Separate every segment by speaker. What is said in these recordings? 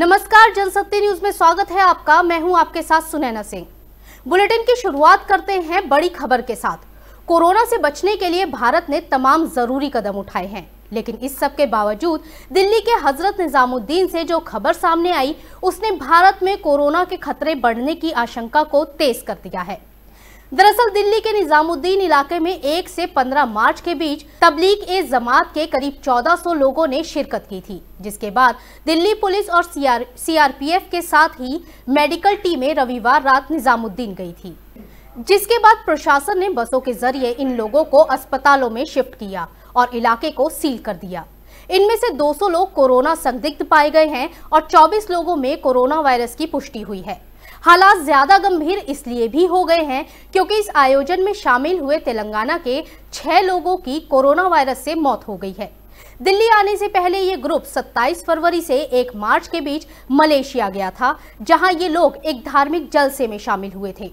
Speaker 1: नमस्कार जनशक्ति न्यूज में स्वागत है आपका मैं हूं आपके साथ सुनैना सिंह बुलेटिन की शुरुआत करते हैं बड़ी खबर के साथ कोरोना से बचने के लिए भारत ने तमाम जरूरी कदम उठाए हैं लेकिन इस सब के बावजूद दिल्ली के हजरत निजामुद्दीन से जो खबर सामने आई उसने भारत में कोरोना के खतरे बढ़ने की आशंका को तेज कर दिया है दरअसल दिल्ली के निजामुद्दीन इलाके में 1 से 15 मार्च के बीच तबलीग ए जमात के करीब 1400 लोगों ने शिरकत की थी जिसके बाद दिल्ली पुलिस और पी सीआरपीएफ के साथ ही मेडिकल टीमें रविवार रात निजामुद्दीन गई थी जिसके बाद प्रशासन ने बसों के जरिए इन लोगों को अस्पतालों में शिफ्ट किया और इलाके को सील कर दिया इनमें से 200 लोग कोरोना संदिग्ध पाए गए हैं और 24 लोगों में कोरोना वायरस की पुष्टि हुई है हालात ज्यादा गंभीर इसलिए भी हो गए हैं क्योंकि इस आयोजन में शामिल हुए तेलंगाना के छह लोगों की कोरोना वायरस से मौत हो गई है दिल्ली आने से पहले ये ग्रुप 27 फरवरी से 1 मार्च के बीच मलेशिया गया था जहां ये लोग एक धार्मिक जलसे में शामिल हुए थे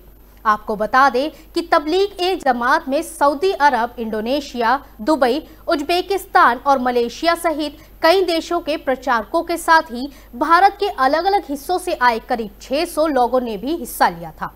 Speaker 1: आपको बता दें कि तबलीग ए जमात में Saudi Arab Indonesia Dubai Uzbekistan और मलेशिया सहित कई देशों के प्रचारकों के साथ ही भारत के अलग अलग हिस्सों से आए करीब 600 लोगों ने भी हिस्सा लिया था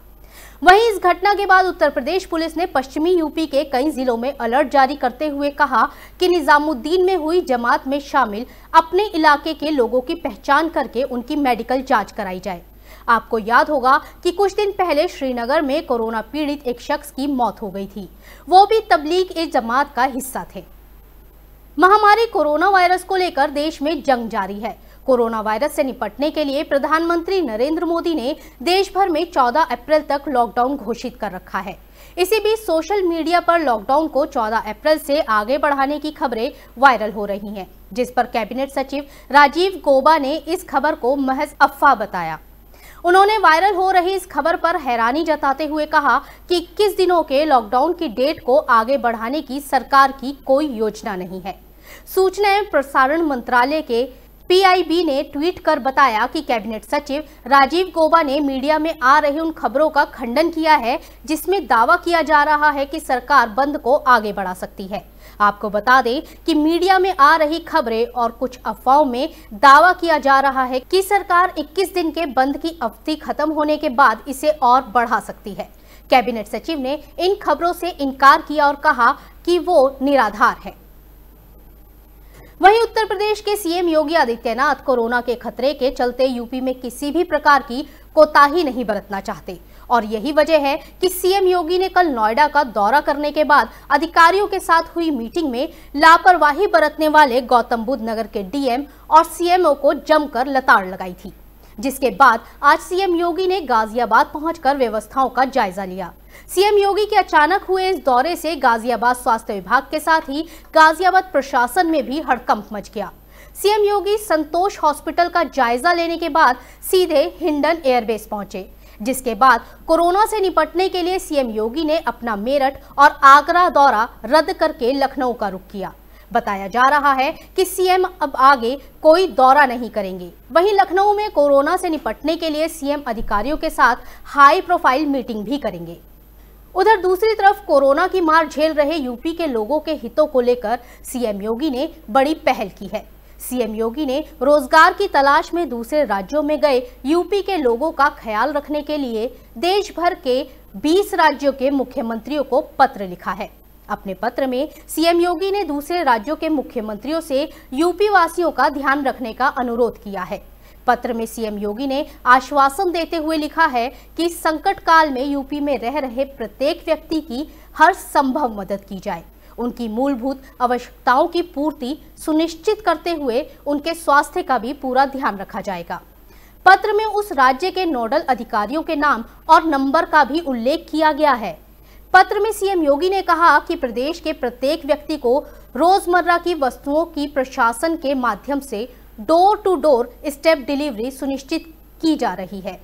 Speaker 1: वहीं इस घटना के बाद उत्तर प्रदेश पुलिस ने पश्चिमी यूपी के कई जिलों में अलर्ट जारी करते हुए कहा कि निजामुद्दीन में हुई जमात में शामिल अपने इलाके के लोगों की पहचान करके उनकी मेडिकल जांच कराई जाए आपको याद होगा कि कुछ दिन पहले श्रीनगर में कोरोना पीड़ित एक शख्स की मौत हो गई थी वो भी तबलीग ए जमात का हिस्सा थे महामारी कोरोना वायरस को लेकर देश में जंग जारी है कोरोना वायरस से निपटने के लिए प्रधानमंत्री नरेंद्र मोदी ने देश भर में 14 अप्रैल तक लॉकडाउन घोषित कर रखा है इसी बीच सोशल मीडिया पर लॉकडाउन को 14 अप्रैल से आगे बढ़ाने की खबरें वायरल हो रही हैं, जिस पर कैबिनेट सचिव राजीव गोबा ने इस खबर को महज अफवाह बताया उन्होंने वायरल हो रही इस खबर पर हैरानी जताते हुए कहा कि इक्कीस दिनों के लॉकडाउन की डेट को आगे बढ़ाने की सरकार की कोई योजना नहीं है सूचना एवं प्रसारण मंत्रालय के पीआईबी ने ट्वीट कर बताया कि कैबिनेट सचिव राजीव गोबा ने मीडिया में आ रही उन खबरों का खंडन किया है जिसमें दावा किया जा रहा है कि सरकार बंद को आगे बढ़ा सकती है आपको बता दें कि मीडिया में आ रही खबरें और कुछ अफवाहों में दावा किया जा रहा है कि सरकार 21 दिन के बंद की अवधि खत्म होने के बाद इसे और बढ़ा सकती है कैबिनेट सचिव ने इन खबरों से इनकार किया और कहा कि वो निराधार है वहीं उत्तर प्रदेश के सीएम योगी आदित्यनाथ कोरोना के खतरे के चलते यूपी में किसी भी प्रकार की कोताही नहीं बरतना चाहते और यही वजह है कि सीएम योगी ने कल नोएडा का दौरा करने के बाद अधिकारियों के साथ हुई मीटिंग में लापरवाही बरतने वाले गौतम बुद्ध नगर के डीएम और सीएमओ को जमकर लताड़ लगाई थी जिसके बाद आज सीएम योगी ने गाजियाबाद पहुंचकर व्यवस्थाओं का जायजा लिया सीएम योगी के अचानक हुए इस दौरे से गाजियाबाद स्वास्थ्य विभाग के साथ ही गाजियाबाद प्रशासन में भी हड़कंप मच गया सीएम योगी संतोष हॉस्पिटल का जायजा लेने के बाद सीधे हिंडन एयरबेस पहुंचे जिसके बाद कोरोना से निपटने के लिए सीएम योगी ने अपना मेरठ और आगरा दौरा रद्द करके लखनऊ का रुख किया बताया जा रहा है कि सीएम अब आगे कोई दौरा नहीं करेंगे वहीं लखनऊ में कोरोना से निपटने के लिए सीएम अधिकारियों के साथ हाई प्रोफाइल मीटिंग भी करेंगे उधर दूसरी तरफ कोरोना की मार झेल रहे यूपी के लोगों के हितों को लेकर सीएम योगी ने बड़ी पहल की है सीएम योगी ने रोजगार की तलाश में दूसरे राज्यों में गए यूपी के लोगों का ख्याल रखने के लिए देश भर के 20 राज्यों के मुख्यमंत्रियों को पत्र लिखा है अपने पत्र में सीएम योगी ने दूसरे राज्यों के मुख्यमंत्रियों से यूपी वासियों का ध्यान रखने का अनुरोध किया है पत्र में सीएम योगी ने आश्वासन देते हुए लिखा है कि संकट काल में यूपी में रह रहे प्रत्येक व्यक्ति की हर संभव मदद की जाए उनकी मूलभूत आवश्यकताओं की पूर्ति सुनिश्चित करते हुए उनके स्वास्थ्य का भी पूरा ध्यान रखा जाएगा पत्र में उस राज्य के नोडल अधिकारियों के नाम और नंबर का भी उल्लेख किया गया है पत्र में सीएम योगी ने कहा कि प्रदेश के प्रत्येक व्यक्ति को रोजमर्रा की वस्तुओं की प्रशासन के माध्यम से door to door step delivery सुनिश्चित की जा रही है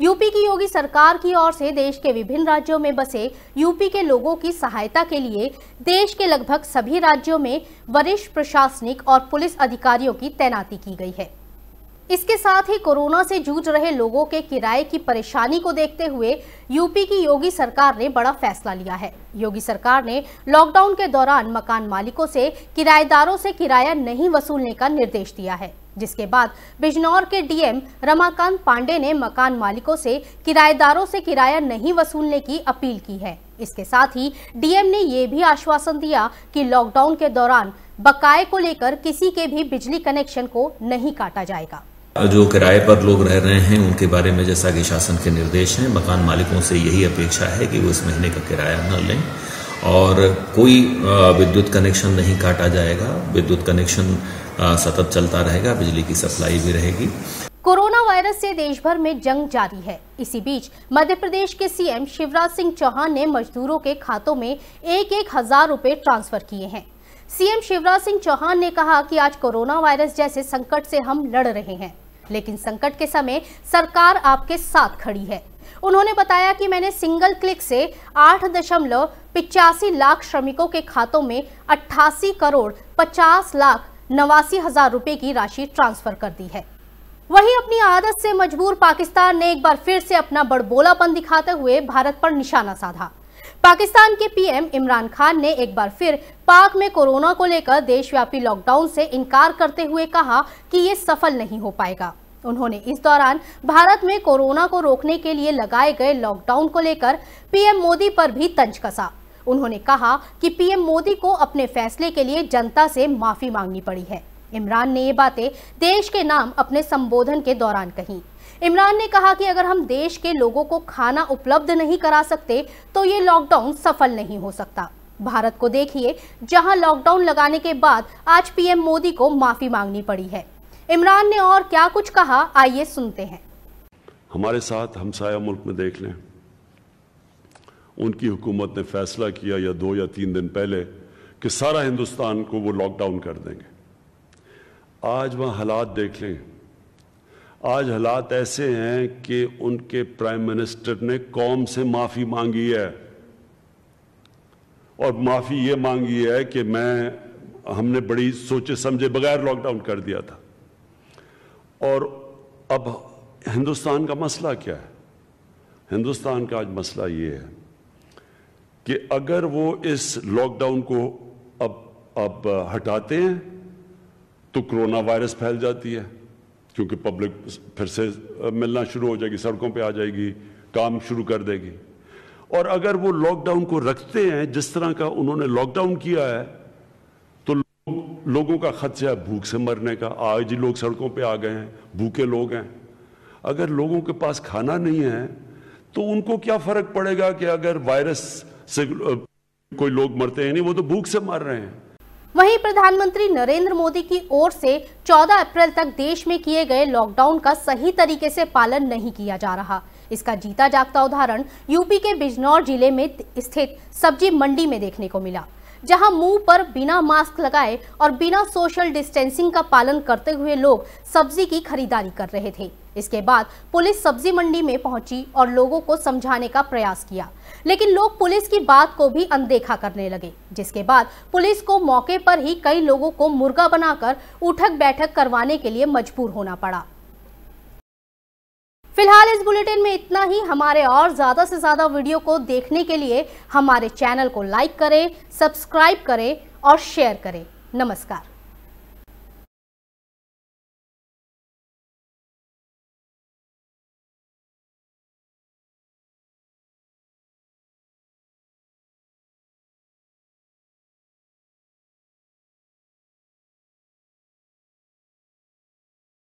Speaker 1: यूपी की योगी सरकार की ओर से देश के विभिन्न राज्यों में बसे यूपी के लोगों की सहायता के लिए देश के लगभग सभी राज्यों में वरिष्ठ प्रशासनिक और पुलिस अधिकारियों की तैनाती की गई है इसके साथ ही कोरोना से जूझ रहे लोगों के किराए की परेशानी को देखते हुए यूपी की योगी सरकार ने बड़ा फैसला लिया है योगी सरकार ने लॉकडाउन के दौरान मकान मालिकों से किराएदारों से किराया नहीं वसूलने का निर्देश दिया है जिसके बाद बिजनौर के डीएम रमाकांत पांडे ने मकान मालिकों से किराएदारों से किराया नहीं वसूलने की अपील की है इसके साथ ही डीएम ने ये भी आश्वासन दिया कि लॉकडाउन के दौरान बकाए को लेकर किसी के भी बिजली कनेक्शन को नहीं काटा जाएगा
Speaker 2: जो किराए पर लोग रह रहे हैं उनके बारे में जैसा कि शासन के निर्देश हैं मकान मालिकों से यही अपेक्षा है कि वो इस महीने का किराया न लें और कोई विद्युत कनेक्शन नहीं काटा जाएगा विद्युत कनेक्शन सतत चलता रहेगा बिजली की सप्लाई भी रहेगी
Speaker 1: कोरोना वायरस से देश भर में जंग जारी है इसी बीच मध्य प्रदेश के सीएम शिवराज सिंह चौहान ने मजदूरों के खातों में एक एक हजार रूपए ट्रांसफर किए हैं सीएम शिवराज सिंह चौहान ने कहा कि आज कोरोना वायरस जैसे संकट से हम लड़ रहे हैं लेकिन संकट के समय सरकार आपके साथ खड़ी है उन्होंने बताया कि मैंने सिंगल क्लिक से आठ दशमलव पिचासी लाख श्रमिकों के खातों में अट्ठासी करोड़ पचास लाख नवासी हजार रुपए की राशि ट्रांसफर कर दी है वहीं अपनी आदत से मजबूर पाकिस्तान ने एक बार फिर से अपना बड़बोलापन दिखाते हुए भारत पर निशाना साधा पाकिस्तान के पीएम इमरान खान ने एक बार फिर पाक में कोरोना को लेकर देशव्यापी लॉकडाउन से इनकार करते हुए कहा कि ये सफल नहीं हो पाएगा उन्होंने इस दौरान भारत में कोरोना को रोकने के लिए लगाए गए लॉकडाउन को लेकर पीएम मोदी पर भी तंज कसा उन्होंने कहा कि पीएम मोदी को अपने फैसले के लिए जनता से माफी मांगनी पड़ी है इमरान ने ये बातें देश के नाम अपने संबोधन के दौरान कही इमरान ने कहा कि अगर हम देश के लोगों को खाना उपलब्ध नहीं करा सकते तो ये लॉकडाउन सफल नहीं हो सकता भारत को देखिए जहां लॉकडाउन लगाने के बाद आज पीएम मोदी को माफी मांगनी पड़ी है इमरान ने और क्या कुछ कहा आइए सुनते हैं
Speaker 2: हमारे साथ हमसाया मुल्क में देख लें उनकी हुकूमत ने फैसला किया या दो या तीन दिन पहले कि सारा हिंदुस्तान को वो लॉकडाउन कर देंगे आज वहाँ हालात देख लें आज हालात ऐसे हैं कि उनके प्राइम मिनिस्टर ने कौम से माफ़ी मांगी है और माफ़ी ये मांगी है कि मैं हमने बड़ी सोचे समझे बगैर लॉकडाउन कर दिया था और अब हिंदुस्तान का मसला क्या है हिंदुस्तान का आज मसला ये है कि अगर वो इस लॉकडाउन को अब अब हटाते हैं तो कोरोना वायरस फैल जाती है क्योंकि पब्लिक फिर से मिलना शुरू हो जाएगी सड़कों पे आ जाएगी काम शुरू कर देगी और अगर वो लॉकडाउन को रखते हैं जिस तरह का उन्होंने लॉकडाउन किया है तो लो, लोगों का खदशा है भूख से मरने का आज ही लोग सड़कों पे आ गए हैं भूखे लोग हैं अगर लोगों के पास खाना नहीं है तो उनको क्या फर्क पड़ेगा कि अगर वायरस से कोई लोग मरते हैं नहीं वो तो भूख से मर रहे हैं
Speaker 1: वहीं प्रधानमंत्री नरेंद्र मोदी की ओर से 14 अप्रैल तक देश में किए गए लॉकडाउन का सही तरीके से पालन नहीं किया जा रहा इसका जीता जागता उदाहरण यूपी के बिजनौर जिले में स्थित सब्जी मंडी में देखने को मिला जहां मुंह पर बिना मास्क लगाए और बिना सोशल डिस्टेंसिंग का पालन करते हुए लोग सब्जी की खरीदारी कर रहे थे इसके बाद पुलिस सब्जी मंडी में पहुंची और लोगों को समझाने का प्रयास किया लेकिन लोग पुलिस की बात को भी अनदेखा करने लगे जिसके बाद पुलिस को मौके पर ही कई लोगों को मुर्गा बनाकर उठक बैठक करवाने के लिए मजबूर होना पड़ा फिलहाल इस बुलेटिन में इतना ही हमारे और ज़्यादा से ज़्यादा वीडियो को देखने के लिए हमारे चैनल को लाइक करें सब्सक्राइब करें और शेयर करें नमस्कार